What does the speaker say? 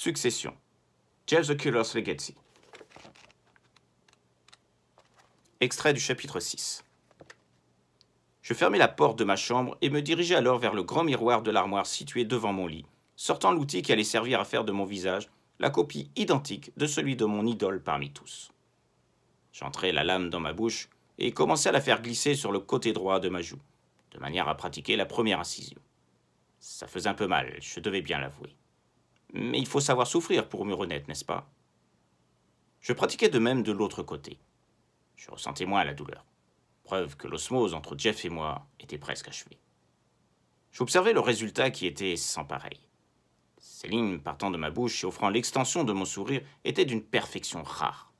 Succession. Jeff the Killer's Legacy. Extrait du chapitre 6. Je fermais la porte de ma chambre et me dirigeai alors vers le grand miroir de l'armoire situé devant mon lit, sortant l'outil qui allait servir à faire de mon visage la copie identique de celui de mon idole parmi tous. J'entrai la lame dans ma bouche et commençai à la faire glisser sur le côté droit de ma joue, de manière à pratiquer la première incision. Ça faisait un peu mal, je devais bien l'avouer. Mais il faut savoir souffrir pour me renaître, n'est-ce pas Je pratiquais de même de l'autre côté. Je ressentais moins la douleur. Preuve que l'osmose entre Jeff et moi était presque achevée. J'observais le résultat qui était sans pareil. Ces partant de ma bouche et offrant l'extension de mon sourire était d'une perfection rare.